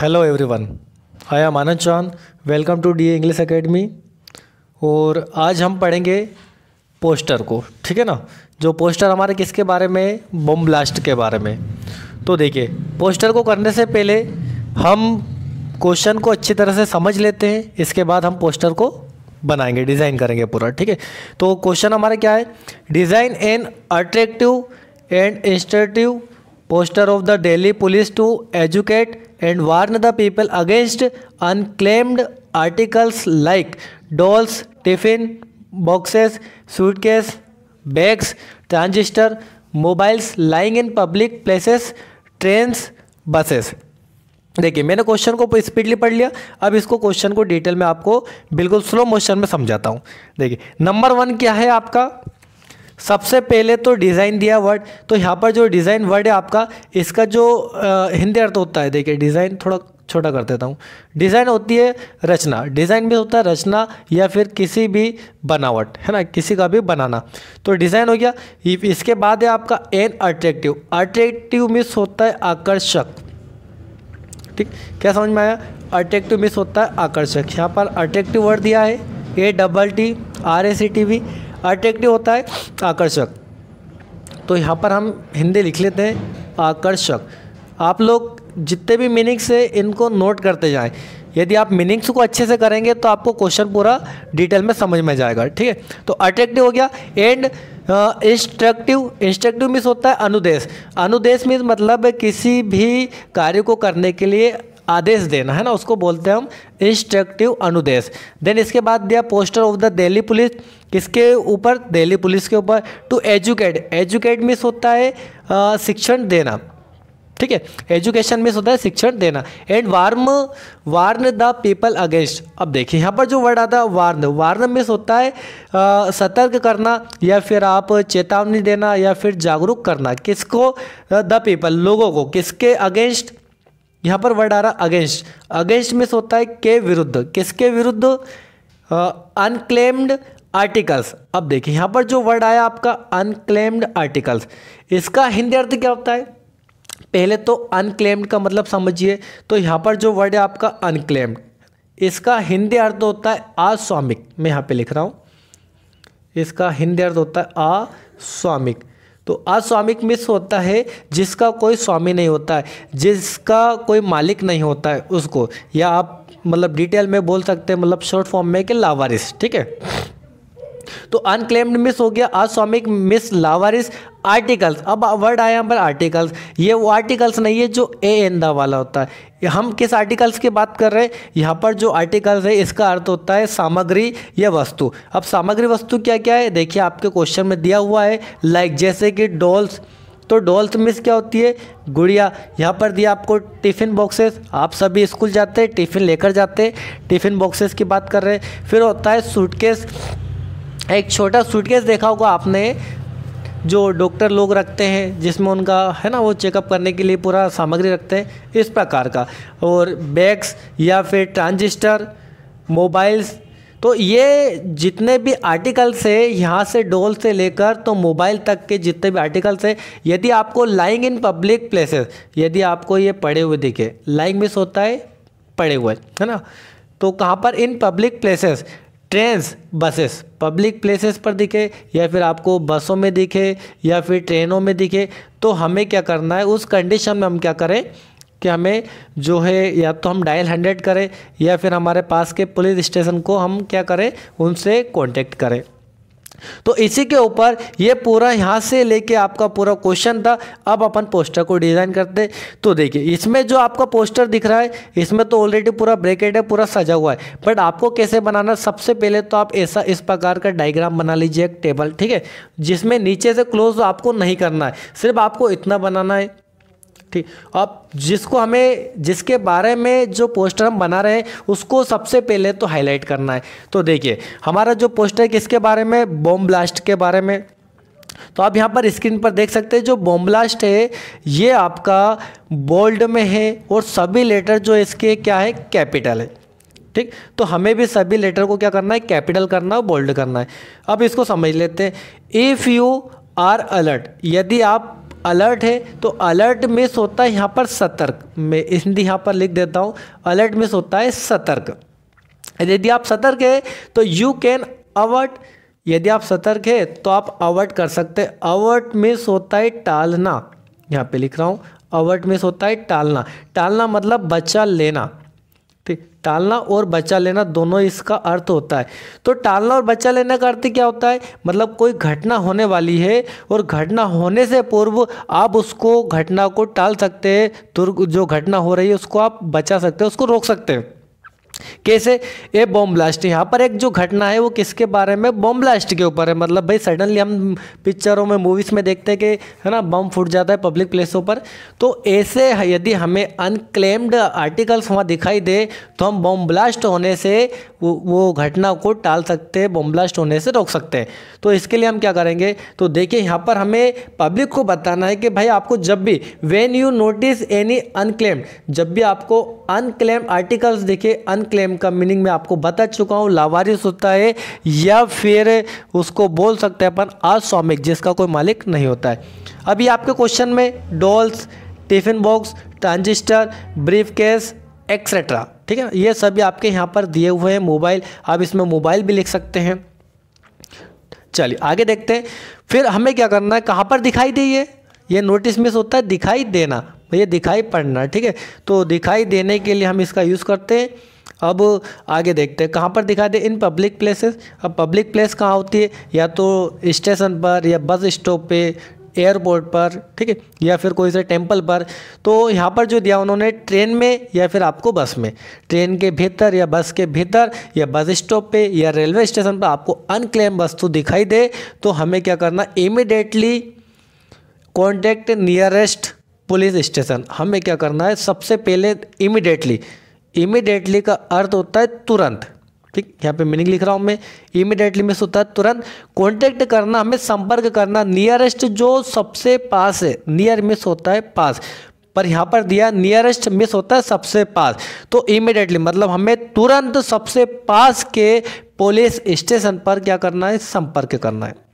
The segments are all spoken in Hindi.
hello everyone I am Anand Chauhan welcome to the English academy और आज हम पढ़ेंगे पोस्टर को ठीक है ना जो पोस्टर हमारे किसके बारे में बम ब्लास्ट के बारे में तो देखिए पोस्टर को करने से पहले हम क्वेश्चन को अच्छी तरह से समझ लेते हैं इसके बाद हम पोस्टर को बनाएंगे डिज़ाइन करेंगे पूरा ठीक है तो क्वेश्चन हमारा क्या है design an attractive and instructive poster of the Delhi police to educate and warn the people against unclaimed articles like dolls, tiffin boxes, suitcase, bags, transistor, mobiles lying in public places trains buses देखिए मैंने क्वेश्चन को स्पीडली पढ़ लिया अब इसको क्वेश्चन को डिटेल में आपको बिल्कुल स्लो मोशन में समझाता हूँ देखिए नंबर वन क्या है आपका सबसे पहले तो डिज़ाइन दिया वर्ड तो यहाँ पर जो डिज़ाइन वर्ड है आपका इसका जो हिंदी अर्थ होता है देखिए डिज़ाइन थोड़ा छोटा कर देता हूँ डिज़ाइन होती है रचना डिज़ाइन भी होता है रचना या फिर किसी भी बनावट है ना किसी का भी बनाना तो डिज़ाइन हो गया इसके बाद है आपका एन अट्रैक्टिव अट्रैक्टिव मिस होता है आकर्षक ठीक क्या समझ में आया अट्रैक्टिव मिस होता है आकर्षक यहाँ पर अट्रैक्टिव वर्ड दिया है A double T R A C T I attractive होता है आकर्षक तो यहाँ पर हम हिंदी लिख लेते हैं आकर्षक आप लोग जितने भी मीनिंग्स है इनको नोट करते जाएं यदि आप मीनिंग्स को अच्छे से करेंगे तो आपको क्वेश्चन पूरा डिटेल में समझ में जाएगा ठीक है तो अट्रैक्टिव हो गया एंड इंस्ट्रक्टिव इंस्ट्रक्टिव मीन्स होता है अनुदेश अनुदेश मीन्स मतलब किसी भी कार्य को करने के लिए आदेश देना है ना उसको बोलते हैं हम इंस्ट्रक्टिव अनुदेश देन इसके बाद दिया poster of the Delhi police किसके ऊपर दिल्ली पुलिस के ऊपर टू एजुकेट एजुकेट मिस होता है शिक्षण देना ठीक है एजुकेशन में होता है शिक्षण देना and warm warn the people against अब देखिए यहाँ पर जो वर्ड आता है वार्न वार्न में होता है आ, सतर्क करना या फिर आप चेतावनी देना या फिर जागरूक करना किसको द पीपल लोगों को किसके अगेंस्ट यहाँ पर वर्ड आ रहा अगेंस्ट अगेंस्ट मिस होता है के विरुद्ध किसके विरुद्ध अनक्लेम्ड आर्टिकल्स अब देखिए यहाँ पर जो वर्ड आया आपका अनक्लेम्ड आर्टिकल्स इसका हिंदी अर्थ क्या होता है पहले तो अनक्लेम्ड का मतलब समझिए तो यहाँ पर जो वर्ड है आपका अनक्लेम्ड इसका हिंदी अर्थ होता है अस्वामिक मैं यहाँ पे लिख रहा हूँ इसका हिंदी अर्थ होता है अस्वामिक तो अस्वामिक मिस होता है जिसका कोई स्वामी नहीं होता है जिसका कोई मालिक नहीं होता है उसको या आप मतलब डिटेल में बोल सकते हैं मतलब शॉर्ट फॉर्म में कि लावारिस ठीक है तो अनक्लेम्ड मिस हो गया अस्वामिक मिस लावारिस आर्टिकल्स अब वर्ड आया यहाँ पर आर्टिकल्स ये वो आर्टिकल्स नहीं है जो ए एंदा वाला होता है हम किस आर्टिकल्स की बात कर रहे हैं यहाँ पर जो आर्टिकल्स है इसका अर्थ होता है सामग्री या वस्तु अब सामग्री वस्तु क्या क्या है देखिए आपके क्वेश्चन में दिया हुआ है लाइक जैसे कि डॉल्स तो डॉल्स मिस क्या होती है गुड़िया यहाँ पर दिया आपको टिफ़िन बॉक्सेस आप सभी स्कूल जाते हैं टिफ़िन लेकर जाते हैं टिफ़िन बॉक्सेस की बात कर रहे हैं फिर होता है सूटकेस एक छोटा सूटकेस देखा होगा आपने जो डॉक्टर लोग रखते हैं जिसमें उनका है ना वो चेकअप करने के लिए पूरा सामग्री रखते हैं इस प्रकार का और बैग्स या फिर ट्रांजिस्टर मोबाइल्स तो ये जितने भी आर्टिकल्स है यहाँ से डोल से लेकर तो मोबाइल तक के जितने भी आर्टिकल्स है यदि आपको लाइंग इन पब्लिक प्लेसेस यदि आपको ये पड़े हुए दिखे लाइंग मिस होता है पड़े हुए है ना तो कहाँ पर in public places trains buses public places पर दिखे या फिर आपको बसों में दिखे या फिर ट्रेनों में दिखे तो हमें क्या करना है उस कंडीशन में हम क्या करें कि हमें जो है या तो हम डायल हंड्रेड करें या फिर हमारे पास के पुलिस स्टेशन को हम क्या करें उनसे कांटेक्ट करें तो इसी के ऊपर ये पूरा यहाँ से लेके आपका पूरा क्वेश्चन था अब अपन पोस्टर को डिज़ाइन करते तो देखिए इसमें जो आपका पोस्टर दिख रहा है इसमें तो ऑलरेडी पूरा ब्रैकेट है पूरा सजा हुआ है बट आपको कैसे बनाना सबसे पहले तो आप ऐसा इस प्रकार का डायग्राम बना लीजिए एक टेबल ठीक है जिसमें नीचे से क्लोज आपको नहीं करना है सिर्फ आपको इतना बनाना है ठीक अब जिसको हमें जिसके बारे में जो पोस्टर हम बना रहे हैं उसको सबसे पहले तो हाईलाइट करना है तो देखिए हमारा जो पोस्टर किसके बारे में बॉम्ब ब्लास्ट के बारे में तो आप यहाँ पर स्क्रीन पर देख सकते हैं जो बॉम्ब्लास्ट है ये आपका बोल्ड में है और सभी लेटर जो इसके क्या है कैपिटल है ठीक तो हमें भी सभी लेटर को क्या करना है कैपिटल करना है बोल्ड करना है अब इसको समझ लेते हैं इफ़ यू आर अलर्ट यदि आप अलर्ट है तो अलर्ट मिस होता है यहाँ पर सतर्क मैं हिंदी यहाँ पर लिख देता हूँ अलर्ट मिस होता है सतर्क यदि आप सतर्क है तो यू कैन अवर्ट यदि आप सतर्क है तो आप अवर्ट कर सकते हैं अवर्ट मिस होता है टालना यहाँ पे लिख रहा हूँ अवर्ट मिस होता है टालना टालना मतलब बचा लेना ठीक टालना और बचा लेना दोनों इसका अर्थ होता है तो टालना और बचा लेना का अर्थ क्या होता है मतलब कोई घटना होने वाली है और घटना होने से पूर्व आप उसको घटना को टाल सकते हैं जो घटना हो रही है उसको आप बचा सकते हैं उसको रोक सकते हैं कैसे ये बॉम्ब ब्लास्ट यहाँ पर एक जो घटना है वो किसके बारे में बॉम्ब ब्लास्ट के ऊपर है मतलब भाई सडनली हम पिक्चरों में मूवीज़ में देखते हैं कि है ना बम फूट जाता है पब्लिक प्लेसों पर तो ऐसे यदि हमें अनक्लेम्ड आर्टिकल्स वहाँ दिखाई दे तो हम बॉम्ब ब्लास्ट होने से वो वो घटना को टाल सकते हैं बॉम्ब ब्लास्ट होने से रोक सकते हैं तो इसके लिए हम क्या करेंगे तो देखिए यहाँ पर हमें पब्लिक को बताना है कि भाई आपको जब भी when you notice any unclaimed जब भी आपको अनक्लेम्ड आर्टिकल्स देखे अन क्लेम का मीनिंग मैं आपको बता चुका हूँ लावारिस होता है या फिर उसको बोल सकते हैं अपन अस्वामिक जिसका कोई मालिक नहीं होता है अभी आपके क्वेश्चन में dolls tiffin box transistor briefcase etcetera ठीक है ये सभी आपके यहाँ पर दिए हुए हैं मोबाइल आप इसमें मोबाइल भी लिख सकते हैं चलिए आगे देखते हैं फिर हमें क्या करना है कहाँ पर दिखाई दे ये ये नोटिस मिस होता है दिखाई देना ये दिखाई पड़ना ठीक है तो दिखाई देने के लिए हम इसका यूज़ करते हैं अब आगे देखते हैं कहाँ पर दिखाई दे इन पब्लिक प्लेसेस अब पब्लिक प्लेस कहाँ होती है या तो स्टेशन पर या बस स्टॉप पे एयरपोर्ट पर ठीक है या फिर कोई से टेम्पल पर तो यहाँ पर जो दिया उन्होंने ट्रेन में या फिर आपको बस में ट्रेन के भीतर या बस के भीतर या बस स्टॉप पे या रेलवे स्टेशन पर आपको अनक्लेम वस्तु दिखाई दे तो हमें क्या करना immediately contact nearest police station हमें क्या करना है सबसे पहले इमिडिएटली इमिडिएटली का अर्थ होता है तुरंत ठीक यहाँ पे मीनिंग लिख रहा हूँ मैं इमिडिएटली मिस होता है तुरंत कॉन्टेक्ट करना हमें संपर्क करना नियरेस्ट जो सबसे पास है नियर मिस होता है पास पर यहाँ पर दिया नियरेस्ट मिस होता है सबसे पास तो इमिडिएटली मतलब हमें तुरंत सबसे पास के पुलिस स्टेशन पर क्या करना है संपर्क करना है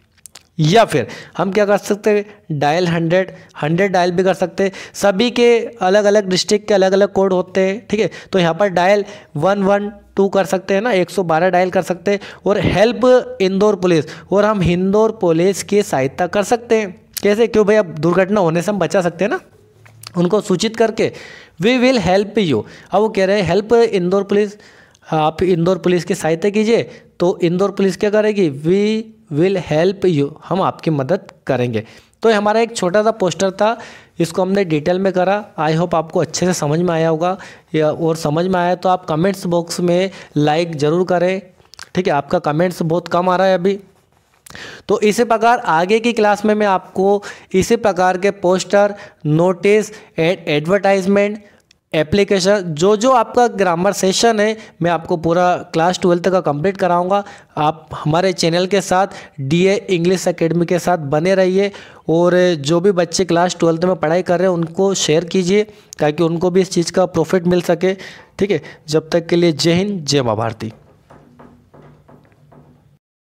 या फिर हम क्या कर सकते हैं डायल हंड्रेड हंड्रेड डायल भी कर सकते हैं सभी के अलग अलग डिस्ट्रिक्ट के अलग अलग कोड होते हैं ठीक है तो यहाँ पर डायल वन वन टू कर सकते हैं ना एक सौ बारह डायल कर सकते हैं और हेल्प इंदौर पुलिस और हम इंदौर पुलिस की सहायता कर सकते हैं कैसे क्यों भाई अब दुर्घटना होने से हम बचा सकते हैं ना उनको सूचित करके वी विल हेल्प यू अब वो कह रहे हैं हेल्प इंदौर पुलिस आप इंदौर पुलिस की सहायता कीजिए तो इंदौर पुलिस क्या करेगी वी विल हेल्प यू हम आपकी मदद करेंगे तो ये हमारा एक छोटा सा पोस्टर था इसको हमने डिटेल में करा आई होप आपको अच्छे से समझ में आया होगा या और समझ में आया तो आप कमेंट्स बॉक्स में लाइक ज़रूर करें ठीक है आपका कमेंट्स बहुत कम आ रहा है अभी तो इसी प्रकार आगे की क्लास में मैं आपको इसी प्रकार के poster notice ad advertisement application जो जो आपका ग्रामर सेशन है मैं आपको पूरा क्लास ट्वेल्थ का कंप्लीट कराऊंगा आप हमारे चैनल के साथ डीए इंग्लिश एकेडमी के साथ बने रहिए और जो भी बच्चे क्लास ट्वेल्थ में पढ़ाई कर रहे हैं उनको शेयर कीजिए ताकि उनको भी इस चीज़ का प्रॉफिट मिल सके ठीक है जब तक के लिए जय हिंद जय माँ भारती